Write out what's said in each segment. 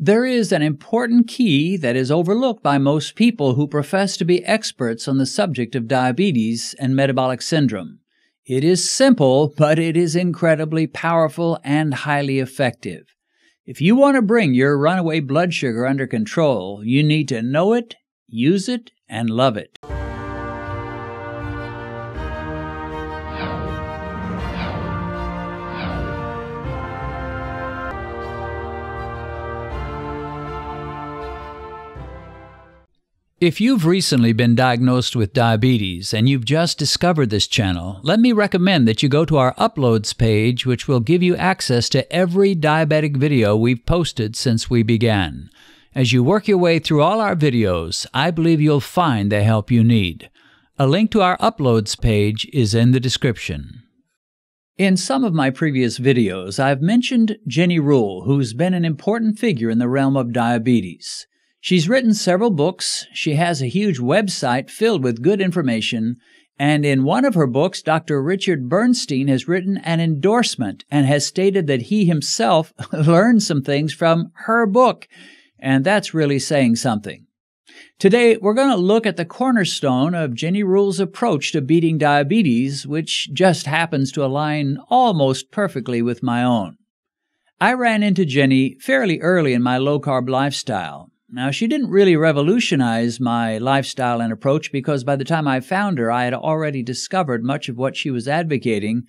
There is an important key that is overlooked by most people who profess to be experts on the subject of diabetes and metabolic syndrome. It is simple, but it is incredibly powerful and highly effective. If you want to bring your runaway blood sugar under control, you need to know it, use it, and love it. If you've recently been diagnosed with diabetes and you've just discovered this channel, let me recommend that you go to our uploads page, which will give you access to every diabetic video we've posted since we began. As you work your way through all our videos, I believe you'll find the help you need. A link to our uploads page is in the description. In some of my previous videos, I've mentioned Jenny Rule, who's been an important figure in the realm of diabetes. She's written several books. She has a huge website filled with good information. And in one of her books, Dr. Richard Bernstein has written an endorsement and has stated that he himself learned some things from her book. And that's really saying something. Today, we're going to look at the cornerstone of Jenny Rule's approach to beating diabetes, which just happens to align almost perfectly with my own. I ran into Jenny fairly early in my low carb lifestyle. Now, she didn't really revolutionize my lifestyle and approach because by the time I found her, I had already discovered much of what she was advocating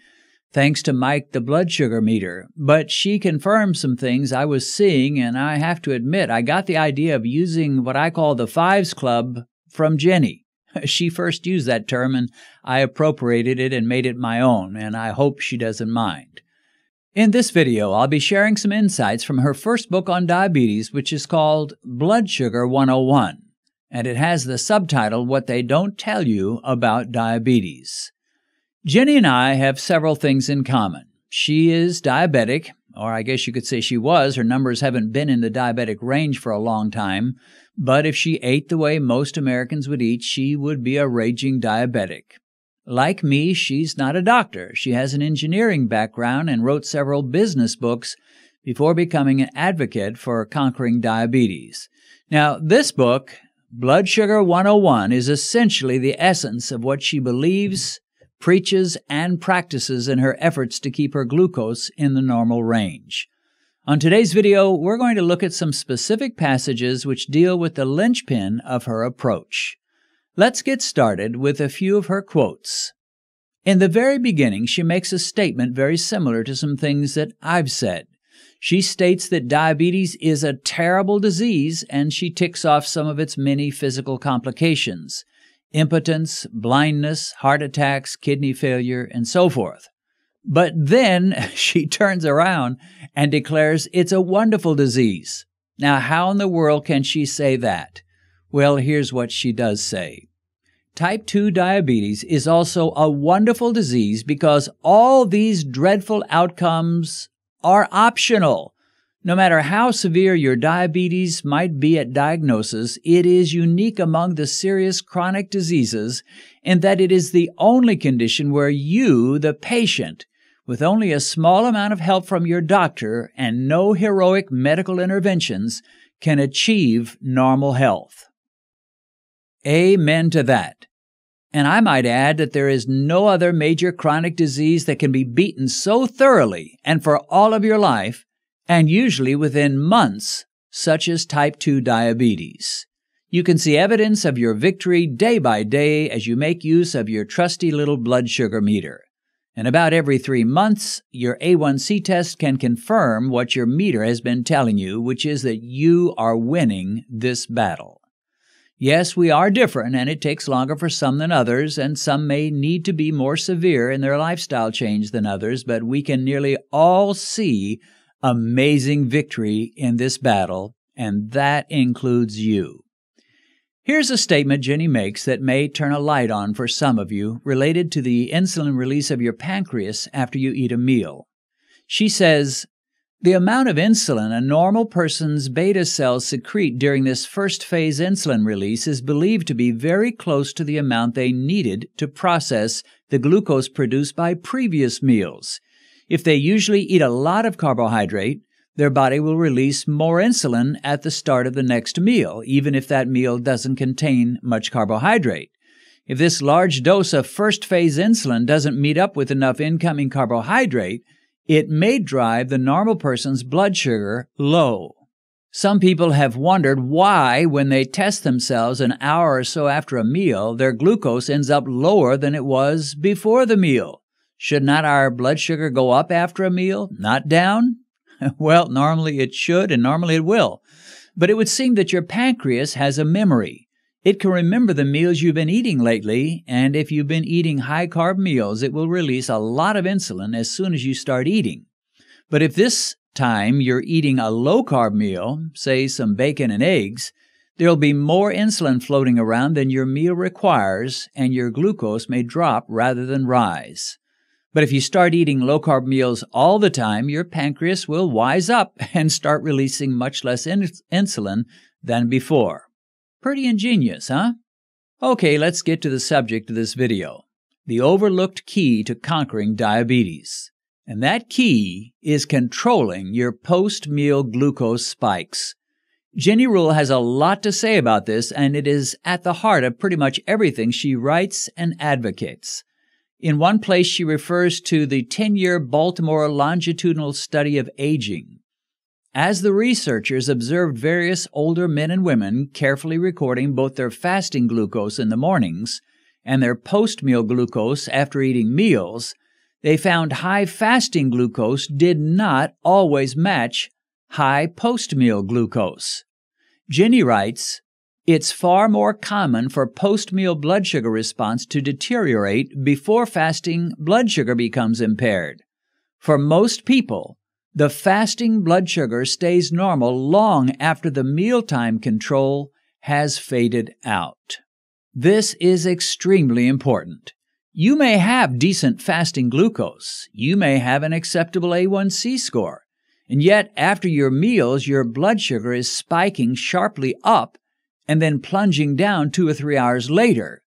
thanks to Mike the blood sugar meter. But she confirmed some things I was seeing, and I have to admit, I got the idea of using what I call the Fives Club from Jenny. She first used that term, and I appropriated it and made it my own, and I hope she doesn't mind. In this video, I'll be sharing some insights from her first book on diabetes, which is called Blood Sugar 101, and it has the subtitle What They Don't Tell You About Diabetes. Jenny and I have several things in common. She is diabetic, or I guess you could say she was. Her numbers haven't been in the diabetic range for a long time, but if she ate the way most Americans would eat, she would be a raging diabetic. Like me, she's not a doctor. She has an engineering background and wrote several business books before becoming an advocate for conquering diabetes. Now, this book, Blood Sugar 101, is essentially the essence of what she believes, preaches, and practices in her efforts to keep her glucose in the normal range. On today's video, we're going to look at some specific passages which deal with the linchpin of her approach. Let's get started with a few of her quotes. In the very beginning, she makes a statement very similar to some things that I've said. She states that diabetes is a terrible disease and she ticks off some of its many physical complications impotence, blindness, heart attacks, kidney failure, and so forth. But then she turns around and declares it's a wonderful disease. Now, how in the world can she say that? Well, here's what she does say Type 2 diabetes is also a wonderful disease because all these dreadful outcomes are optional. No matter how severe your diabetes might be at diagnosis, it is unique among the serious chronic diseases in that it is the only condition where you, the patient, with only a small amount of help from your doctor and no heroic medical interventions, can achieve normal health. Amen to that. And I might add that there is no other major chronic disease that can be beaten so thoroughly and for all of your life, and usually within months, such as type 2 diabetes. You can see evidence of your victory day by day as you make use of your trusty little blood sugar meter. And about every three months, your A1C test can confirm what your meter has been telling you, which is that you are winning this battle. Yes, we are different, and it takes longer for some than others, and some may need to be more severe in their lifestyle change than others, but we can nearly all see amazing victory in this battle, and that includes you. Here's a statement Jenny makes that may turn a light on for some of you related to the insulin release of your pancreas after you eat a meal. She says, the amount of insulin a normal person's beta cells secrete during this first phase insulin release is believed to be very close to the amount they needed to process the glucose produced by previous meals. If they usually eat a lot of carbohydrate, their body will release more insulin at the start of the next meal, even if that meal doesn't contain much carbohydrate. If this large dose of first phase insulin doesn't meet up with enough incoming carbohydrate, it may drive the normal person's blood sugar low. Some people have wondered why, when they test themselves an hour or so after a meal, their glucose ends up lower than it was before the meal. Should not our blood sugar go up after a meal, not down? well, normally it should, and normally it will. But it would seem that your pancreas has a memory. It can remember the meals you've been eating lately, and if you've been eating high carb meals, it will release a lot of insulin as soon as you start eating. But if this time you're eating a low carb meal, say some bacon and eggs, there'll be more insulin floating around than your meal requires, and your glucose may drop rather than rise. But if you start eating low carb meals all the time, your pancreas will wise up and start releasing much less insulin than before. Pretty ingenious, huh? Okay, let's get to the subject of this video the overlooked key to conquering diabetes. And that key is controlling your post meal glucose spikes. Jenny Rule has a lot to say about this, and it is at the heart of pretty much everything she writes and advocates. In one place, she refers to the 10 year Baltimore longitudinal study of aging. As the researchers observed various older men and women carefully recording both their fasting glucose in the mornings and their post meal glucose after eating meals, they found high fasting glucose did not always match high post meal glucose. Jenny writes, it's far more common for post meal blood sugar response to deteriorate before fasting blood sugar becomes impaired. For most people, the fasting blood sugar stays normal long after the mealtime control has faded out. This is extremely important. You may have decent fasting glucose, you may have an acceptable A1C score, and yet after your meals, your blood sugar is spiking sharply up and then plunging down two or three hours later.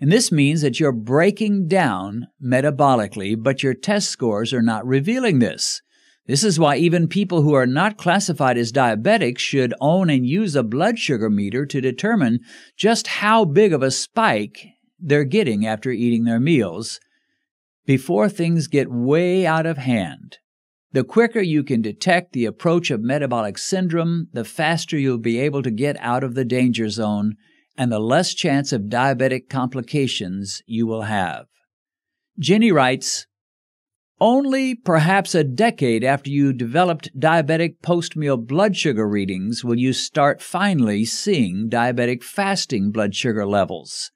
And this means that you're breaking down metabolically, but your test scores are not revealing this. This is why even people who are not classified as diabetic should own and use a blood sugar meter to determine just how big of a spike they're getting after eating their meals before things get way out of hand. The quicker you can detect the approach of metabolic syndrome, the faster you'll be able to get out of the danger zone and the less chance of diabetic complications you will have. Jenny writes, only perhaps a decade after you developed diabetic post meal blood sugar readings will you start finally seeing diabetic fasting blood sugar levels.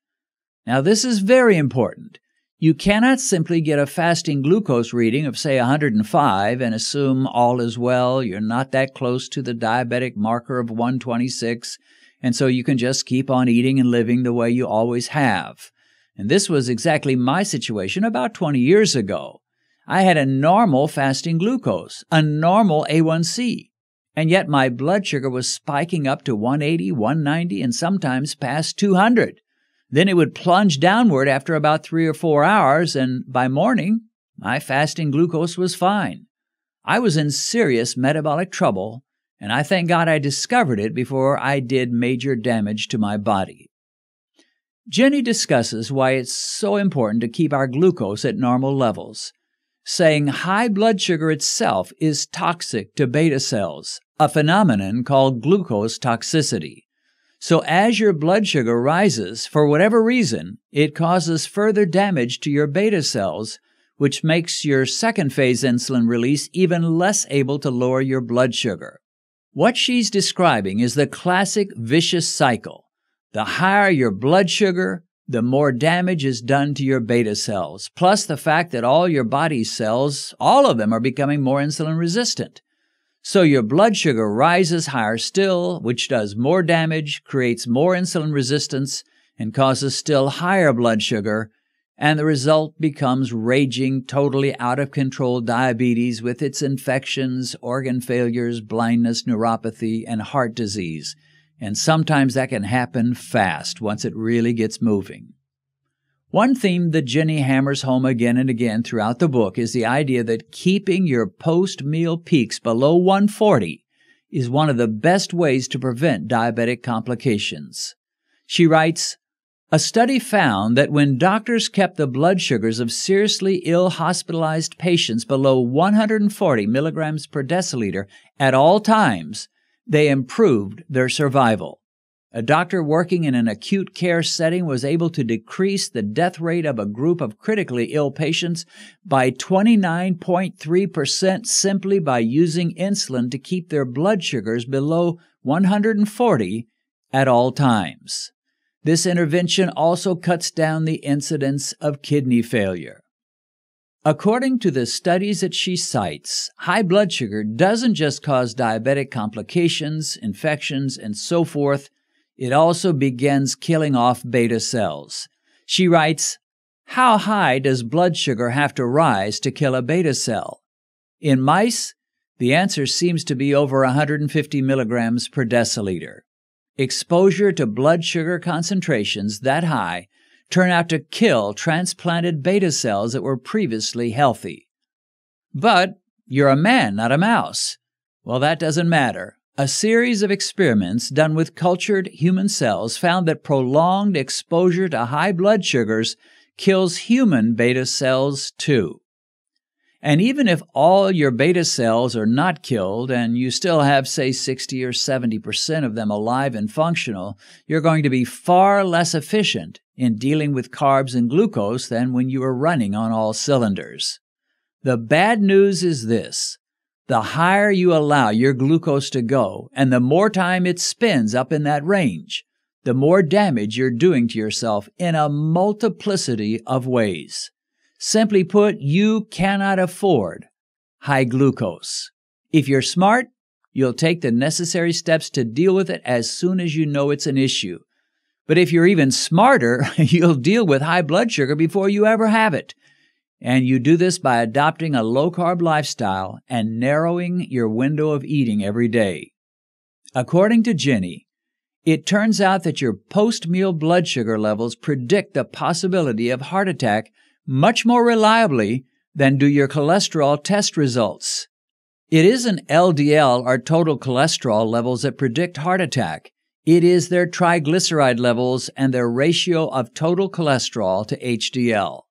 Now, this is very important. You cannot simply get a fasting glucose reading of, say, 105 and assume all is well, you're not that close to the diabetic marker of 126, and so you can just keep on eating and living the way you always have. And this was exactly my situation about 20 years ago. I had a normal fasting glucose, a normal A1C, and yet my blood sugar was spiking up to 180, 190, and sometimes past 200. Then it would plunge downward after about three or four hours, and by morning, my fasting glucose was fine. I was in serious metabolic trouble, and I thank God I discovered it before I did major damage to my body. Jenny discusses why it's so important to keep our glucose at normal levels saying high blood sugar itself is toxic to beta cells, a phenomenon called glucose toxicity. So, as your blood sugar rises, for whatever reason, it causes further damage to your beta cells, which makes your second phase insulin release even less able to lower your blood sugar. What she's describing is the classic vicious cycle. The higher your blood sugar, the more damage is done to your beta cells. Plus, the fact that all your body cells, all of them, are becoming more insulin resistant. So, your blood sugar rises higher still, which does more damage, creates more insulin resistance, and causes still higher blood sugar. And the result becomes raging, totally out of control diabetes with its infections, organ failures, blindness, neuropathy, and heart disease and sometimes that can happen fast once it really gets moving. One theme that Jenny hammers home again and again throughout the book is the idea that keeping your post meal peaks below 140 is one of the best ways to prevent diabetic complications. She writes, a study found that when doctors kept the blood sugars of seriously ill hospitalized patients below 140 milligrams per deciliter at all times, they improved their survival. A doctor working in an acute care setting was able to decrease the death rate of a group of critically ill patients by 29.3% simply by using insulin to keep their blood sugars below 140 at all times. This intervention also cuts down the incidence of kidney failure. According to the studies that she cites, high blood sugar doesn't just cause diabetic complications, infections, and so forth, it also begins killing off beta cells. She writes, How high does blood sugar have to rise to kill a beta cell? In mice, the answer seems to be over 150 milligrams per deciliter. Exposure to blood sugar concentrations that high turn out to kill transplanted beta cells that were previously healthy. But you're a man, not a mouse. Well, that doesn't matter. A series of experiments done with cultured human cells found that prolonged exposure to high blood sugars kills human beta cells too. And even if all your beta cells are not killed and you still have, say, 60 or 70% of them alive and functional, you're going to be far less efficient in dealing with carbs and glucose than when you are running on all cylinders. The bad news is this. The higher you allow your glucose to go and the more time it spends up in that range, the more damage you're doing to yourself in a multiplicity of ways. Simply put, you cannot afford high glucose. If you're smart, you'll take the necessary steps to deal with it as soon as you know it's an issue. But if you're even smarter, you'll deal with high blood sugar before you ever have it. And you do this by adopting a low carb lifestyle and narrowing your window of eating every day. According to Jenny, it turns out that your post meal blood sugar levels predict the possibility of heart attack much more reliably than do your cholesterol test results. It isn't LDL or total cholesterol levels that predict heart attack. It is their triglyceride levels and their ratio of total cholesterol to HDL.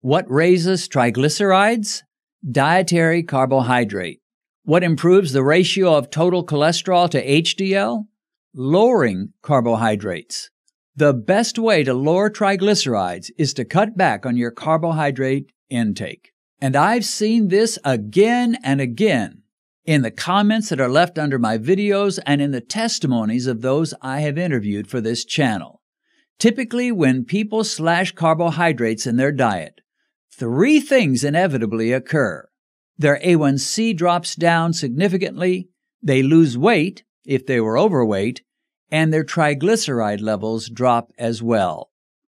What raises triglycerides? Dietary carbohydrate. What improves the ratio of total cholesterol to HDL? Lowering carbohydrates. The best way to lower triglycerides is to cut back on your carbohydrate intake. And I've seen this again and again in the comments that are left under my videos and in the testimonies of those I have interviewed for this channel. Typically, when people slash carbohydrates in their diet, three things inevitably occur. Their A1C drops down significantly, they lose weight if they were overweight, and their triglyceride levels drop as well.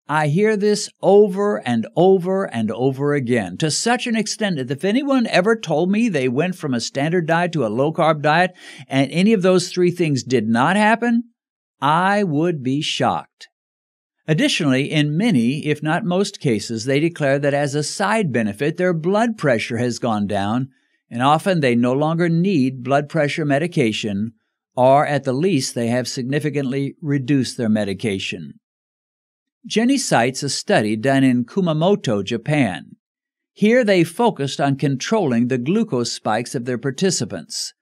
I hear this over and over and over again to such an extent that if anyone ever told me they went from a standard diet to a low carb diet and any of those three things did not happen, I would be shocked. Additionally, in many, if not most cases, they declare that as a side benefit, their blood pressure has gone down, and often they no longer need blood pressure medication or at the least, they have significantly reduced their medication. Jenny cites a study done in Kumamoto, Japan. Here they focused on controlling the glucose spikes of their participants.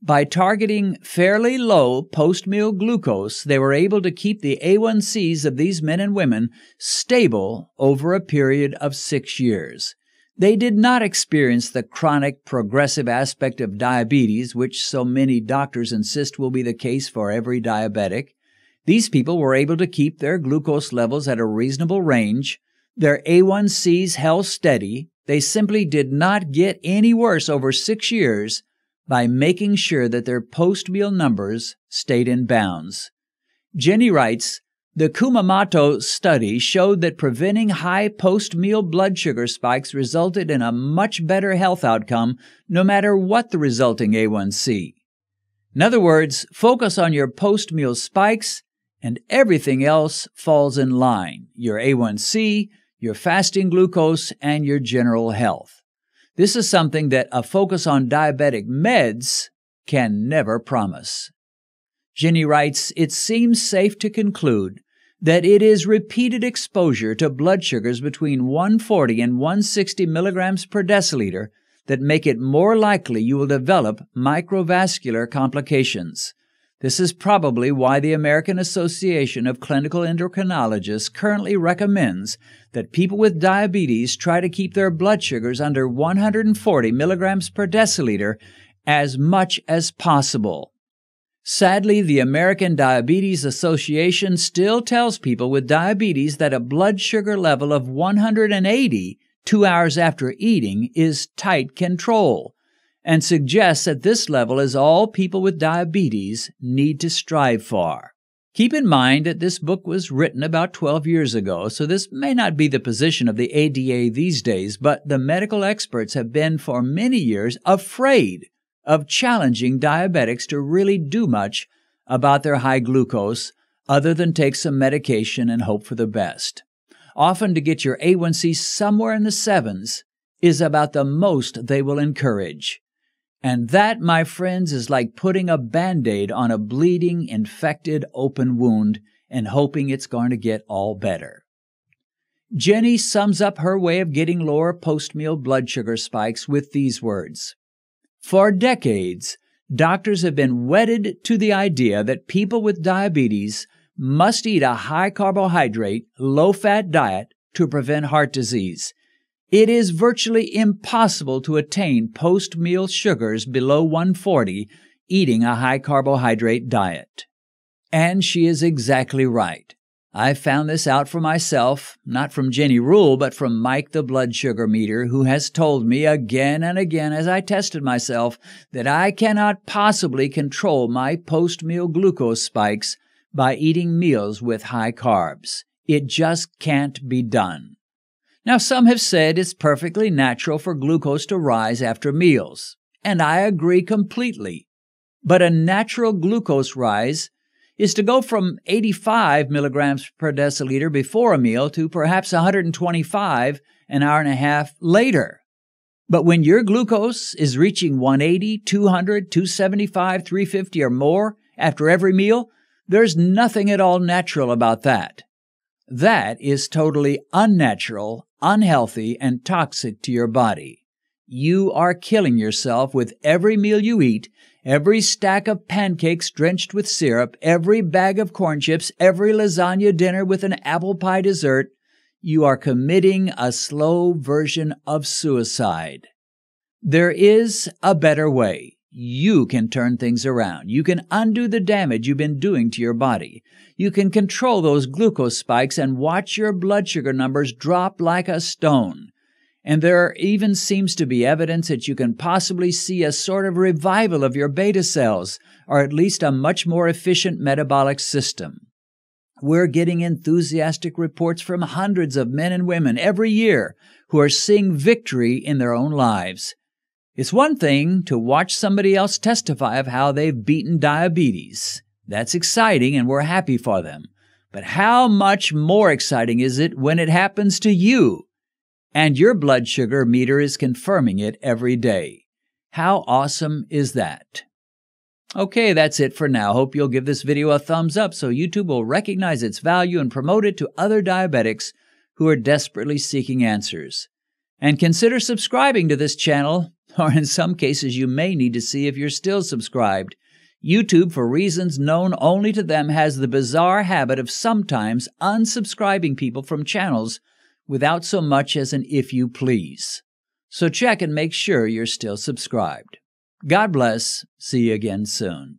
By targeting fairly low post meal glucose, they were able to keep the A1Cs of these men and women stable over a period of six years. They did not experience the chronic progressive aspect of diabetes, which so many doctors insist will be the case for every diabetic. These people were able to keep their glucose levels at a reasonable range, their A1Cs held steady. They simply did not get any worse over six years by making sure that their post meal numbers stayed in bounds. Jenny writes, the Kumamoto study showed that preventing high post meal blood sugar spikes resulted in a much better health outcome, no matter what the resulting A1C. In other words, focus on your post meal spikes, and everything else falls in line your A1C, your fasting glucose, and your general health. This is something that a focus on diabetic meds can never promise. Jenny writes, It seems safe to conclude that it is repeated exposure to blood sugars between 140 and 160 milligrams per deciliter that make it more likely you will develop microvascular complications. This is probably why the American Association of Clinical Endocrinologists currently recommends that people with diabetes try to keep their blood sugars under 140 milligrams per deciliter as much as possible. Sadly, the American Diabetes Association still tells people with diabetes that a blood sugar level of 180 two hours after eating is tight control and suggests that this level is all people with diabetes need to strive for. Keep in mind that this book was written about 12 years ago, so this may not be the position of the ADA these days, but the medical experts have been for many years afraid of challenging diabetics to really do much about their high glucose other than take some medication and hope for the best. Often to get your A1C somewhere in the sevens is about the most they will encourage. And that, my friends, is like putting a band aid on a bleeding, infected, open wound and hoping it's going to get all better. Jenny sums up her way of getting lower post meal blood sugar spikes with these words for decades, doctors have been wedded to the idea that people with diabetes must eat a high carbohydrate, low fat diet to prevent heart disease. It is virtually impossible to attain post meal sugars below 140 eating a high carbohydrate diet. And she is exactly right. I found this out for myself, not from Jenny Rule, but from Mike the blood sugar meter, who has told me again and again as I tested myself that I cannot possibly control my post meal glucose spikes by eating meals with high carbs. It just can't be done. Now, some have said it's perfectly natural for glucose to rise after meals, and I agree completely. But a natural glucose rise is to go from 85 milligrams per deciliter before a meal to perhaps 125 an hour and a half later. But when your glucose is reaching 180, 200, 275, 350 or more after every meal, there's nothing at all natural about that. That is totally unnatural, unhealthy, and toxic to your body. You are killing yourself with every meal you eat Every stack of pancakes drenched with syrup, every bag of corn chips, every lasagna dinner with an apple pie dessert, you are committing a slow version of suicide. There is a better way. You can turn things around. You can undo the damage you've been doing to your body. You can control those glucose spikes and watch your blood sugar numbers drop like a stone. And there even seems to be evidence that you can possibly see a sort of revival of your beta cells, or at least a much more efficient metabolic system. We're getting enthusiastic reports from hundreds of men and women every year who are seeing victory in their own lives. It's one thing to watch somebody else testify of how they've beaten diabetes. That's exciting and we're happy for them. But how much more exciting is it when it happens to you? and your blood sugar meter is confirming it every day. How awesome is that? Okay, that's it for now. Hope you'll give this video a thumbs up so YouTube will recognize its value and promote it to other diabetics who are desperately seeking answers. And consider subscribing to this channel, or in some cases, you may need to see if you're still subscribed. YouTube, for reasons known only to them, has the bizarre habit of sometimes unsubscribing people from channels without so much as an if you please. So check and make sure you're still subscribed. God bless. See you again soon.